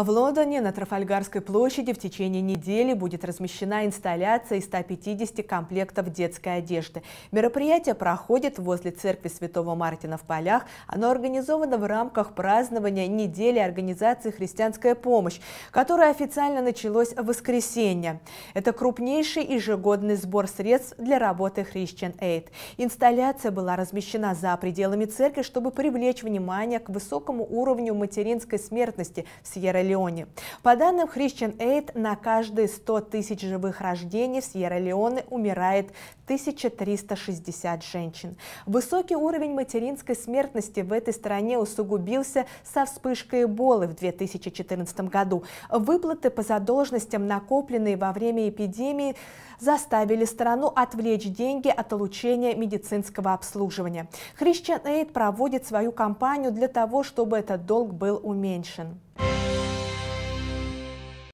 В Лондоне на Трафальгарской площади в течение недели будет размещена инсталляция из 150 комплектов детской одежды. Мероприятие проходит возле церкви Святого Мартина в Полях. Оно организовано в рамках празднования недели организации «Христианская помощь», которая официально началось в воскресенье. Это крупнейший ежегодный сбор средств для работы Christian Aid. Инсталляция была размещена за пределами церкви, чтобы привлечь внимание к высокому уровню материнской смертности в сьерра Сьерра-Леоне. По данным Christian Aid, на каждые 100 тысяч живых рождений в Сьерра-Леоне умирает 1360 женщин. Высокий уровень материнской смертности в этой стране усугубился со вспышкой Эболы в 2014 году. Выплаты по задолженностям, накопленные во время эпидемии, заставили страну отвлечь деньги от улучшения медицинского обслуживания. Christian Aid проводит свою кампанию для того, чтобы этот долг был уменьшен.